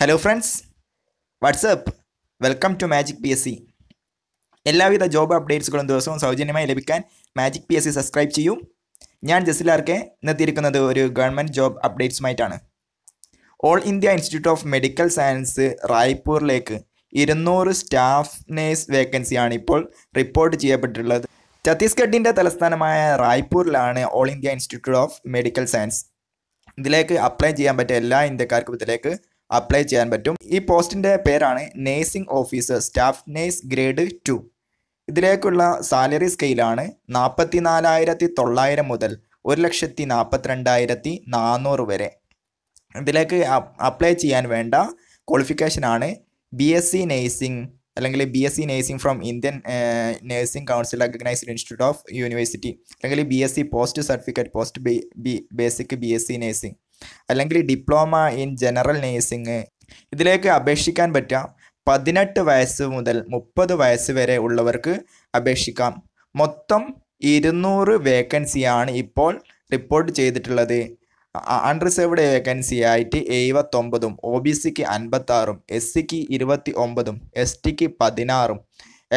hello friends what's up welcome to magic P S C എല്ലാവിധ job അപ്ഡേറ്റ്സുകളും ദിവസവും സൗജന്യമായി ലഭിക്കാൻ magic P S C subscribe ചെയ്യൂ ഞാൻ ജസിലാർക്കെ നിർത്തിയിരിക്കുന്നത് ഒരു ഗവൺമെൻറ് ജോബ് അപ്ഡേറ്റ്സുമായിട്ടാണ് All India Institute of Medical Science റായ്പൂരിലേക്ക് ഇരുന്നൂറ് സ്റ്റാഫ് നേഴ്സ് വേക്കൻസിയാണ് ഇപ്പോൾ റിപ്പോർട്ട് ചെയ്യപ്പെട്ടിട്ടുള്ളത് ഛത്തീസ്ഗഡിൻ്റെ തലസ്ഥാനമായ റായ്പൂരിലാണ് All India Institute of Medical Science ഇതിലേക്ക് അപ്ലൈ ചെയ്യാൻ പറ്റിയ എല്ലാ ഇന്ത്യക്കാർക്കും ഇതിലേക്ക് അപ്ലൈ ചെയ്യാൻ പറ്റും ഈ പോസ്റ്റിൻ്റെ പേരാണ് nursing officer staff nurse grade two ഇതിലേക്കുള്ള സാലറി സ്കെയിലാണ് നാൽപ്പത്തി നാലായിരത്തി തൊള്ളായിരം മുതൽ ഒരു ലക്ഷത്തി നാൽപ്പത്തിരണ്ടായിരത്തി നാനൂറ് വരെ ഇതിലേക്ക് അപ്ലൈ ചെയ്യാൻ വേണ്ട ക്വാളിഫിക്കേഷനാണ് ബി എസ് സി നേഴ്സിംഗ് അല്ലെങ്കിൽ B S C nursing from Indian Nursing Council recognised institute of university അല്ലെങ്കിൽ B S C post certificate post basic B S C nursing അല്ലെങ്കിൽ ഡിപ്ലോമ ഇൻ ജനറൽ നേഴ്സിംഗ് ഇതിലേക്ക് അപേക്ഷിക്കാൻ പറ്റാം പതിനെട്ട് വയസ്സ് മുതൽ മുപ്പത് വയസ്സ് വരെ ഉള്ളവർക്ക് അപേക്ഷിക്കാം മൊത്തം ഇരുന്നൂറ് വേക്കൻസിയാണ് ഇപ്പോൾ റിപ്പോർട്ട് ചെയ്തിട്ടുള്ളത് അൺറിസർവ്ഡ് വേക്കൻസി ആയിട്ട് എഴുപത്തൊമ്പതും ഒ ബി സിക്ക് അൻപത്താറും എസ് സിക്ക് ഇരുപത്തി ഒമ്പതും എസ് ടിക്ക് പതിനാറും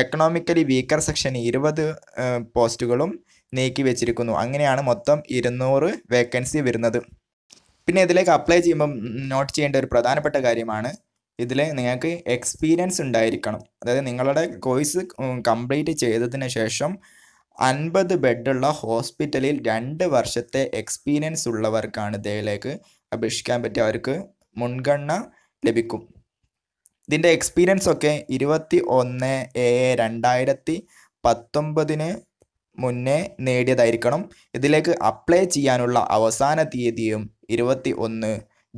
എക്കണോമിക്കലി വീക്കർ സെക്ഷന് ഇരുപത് പോസ്റ്റുകളും നീക്കി വെച്ചിരിക്കുന്നു അങ്ങനെയാണ് മൊത്തം ഇരുന്നൂറ് വേക്കൻസി വരുന്നത് പിന്നെ ഇതിലേക്ക് അപ്ലൈ ചെയ്യുമ്പം നോട്ട് ചെയ്യേണ്ട ഒരു പ്രധാനപ്പെട്ട കാര്യമാണ് ഇതിൽ നിങ്ങൾക്ക് എക്സ്പീരിയൻസ് ഉണ്ടായിരിക്കണം അതായത് നിങ്ങളുടെ കോഴ്സ് കംപ്ലീറ്റ് ചെയ്തതിന് ശേഷം അൻപത് ബെഡുള്ള ഹോസ്പിറ്റലിൽ രണ്ട് വർഷത്തെ എക്സ്പീരിയൻസ് ഉള്ളവർക്കാണ് ഇതിലേക്ക് അപേക്ഷിക്കാൻ പറ്റിയ അവർക്ക് മുൻഗണന ലഭിക്കും ഇതിൻ്റെ എക്സ്പീരിയൻസ് ഒക്കെ ഇരുപത്തി ഒന്ന് ഏഴ് രണ്ടായിരത്തി പത്തൊമ്പതിന് മുന്നേ നേടിയതായിരിക്കണം ഇതിലേക്ക് അപ്ലൈ ചെയ്യാനുള്ള അവസാന തീയതിയും ഇരുപത്തി ഒന്ന്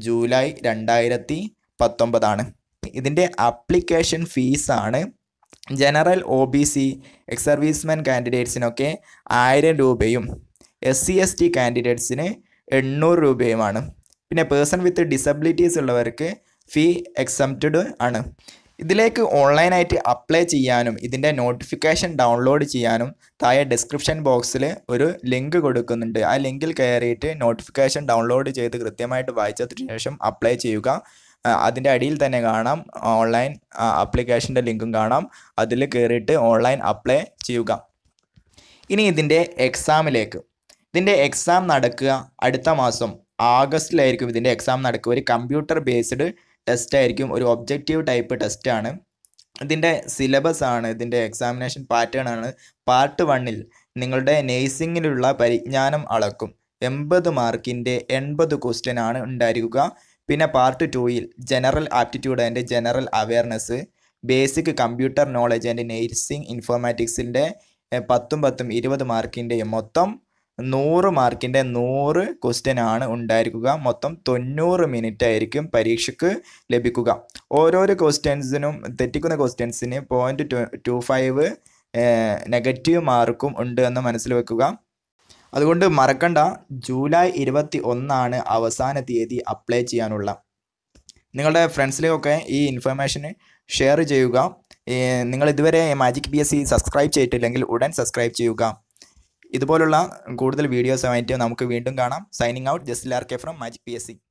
ജൂലൈ രണ്ടായിരത്തി പത്തൊമ്പതാണ് ഇതിൻ്റെ ആപ്ലിക്കേഷൻ ഫീസാണ് general O B C ex servicemen കാൻഡിഡേറ്റ്സിനൊക്കെ ആയിരം രൂപയും എസ് സി എസ് ടി കാൻഡിഡേറ്റ്സിന് എണ്ണൂറ് രൂപയുമാണ് പിന്നെ പേഴ്സൺ വിത്ത് ഡിസബിലിറ്റീസ് ഉള്ളവർക്ക് ഫീ എക്സംപ്റ്റഡ് ആണ് ഇതിലേക്ക് ഓൺലൈനായിട്ട് അപ്ലൈ ചെയ്യാനും ഇതിൻ്റെ നോട്ടിഫിക്കേഷൻ ഡൗൺലോഡ് ചെയ്യാനും താഴെ ഡിസ്ക്രിപ്ഷൻ ബോക്സിൽ ഒരു ലിങ്ക് കൊടുക്കുന്നുണ്ട് ആ ലിങ്കിൽ കയറിയിട്ട് നോട്ടിഫിക്കേഷൻ ഡൗൺലോഡ് ചെയ്ത് കൃത്യമായിട്ട് വായിച്ചതിന് ശേഷം അപ്ലൈ ചെയ്യുക അതിൻ്റെ അടിയിൽ തന്നെ കാണാം ഓൺലൈൻ ആപ്ലിക്കേഷൻ്റെ ലിങ്കും കാണാം അതിൽ കയറിയിട്ട് ഓൺലൈൻ അപ്ലൈ ചെയ്യുക ഇനി ഇതിൻ്റെ എക്സാമിലേക്ക് ഇതിൻ്റെ എക്സാം നടക്കുക അടുത്ത മാസം ആഗസ്റ്റിലായിരിക്കും ഇതിൻ്റെ എക്സാം നടക്കുക ഒരു കമ്പ്യൂട്ടർ ബേസ്ഡ് ടെസ്റ്റായിരിക്കും ഒരു ഒബ്ജക്റ്റീവ് ടൈപ്പ് ടെസ്റ്റാണ് ഇതിൻ്റെ സിലബസ് ആണ് ഇതിൻ്റെ എക്സാമിനേഷൻ പാറ്റേൺ ആണ് പാർട്ട് വണ്ണിൽ നിങ്ങളുടെ നേഴ്സിങ്ങിലുള്ള പരിജ്ഞാനം അളക്കും എൺപത് മാർക്കിൻ്റെ എൺപത് ക്വസ്റ്റ്യൻ ആണ് ഉണ്ടായിരിക്കുക പിന്നെ പാർട്ട് ടൂയിൽ general aptitude and general awareness basic computer knowledge and nursing ഇൻഫോർമാറ്റിക്സിൻ്റെ പത്തും പത്തും ഇരുപത് മാർക്കിൻ്റെ മൊത്തം നൂറ് മാർക്കിൻ്റെ നൂറ് ക്വസ്റ്റ്യൻ ആണ് ഉണ്ടായിരിക്കുക മൊത്തം തൊണ്ണൂറ് മിനിറ്റ് ആയിരിക്കും പരീക്ഷയ്ക്ക് ലഭിക്കുക ഓരോരോ ക്വസ്റ്റ്യൻസിനും തെറ്റിക്കുന്ന ക്വസ്റ്റ്യൻസിന് പോയിൻറ്റ് ടു ഫൈവ് നെഗറ്റീവ് മാർക്കും ഉണ്ട് എന്ന് മനസ്സിൽ വെക്കുക അതുകൊണ്ട് മറക്കണ്ട ജൂലൈ ഇരുപത്തി ഒന്നാണ് അവസാന തീയതി അപ്ലൈ ചെയ്യാനുള്ള നിങ്ങളുടെ ഫ്രണ്ട്സിലേക്കൊക്കെ ഈ ഇൻഫർമേഷൻ ഷെയർ ചെയ്യുക നിങ്ങൾ ഇതുവരെ magic B S C subscribe ചെയ്തിട്ടില്ലെങ്കിൽ ഉടൻ സബ്സ്ക്രൈബ് ചെയ്യുക ഇതുപോലുള്ള കൂടുതൽ വീഡിയോസുമായിട്ട് നമുക്ക് വീണ്ടും കാണാം signing out just Lark from magic P S C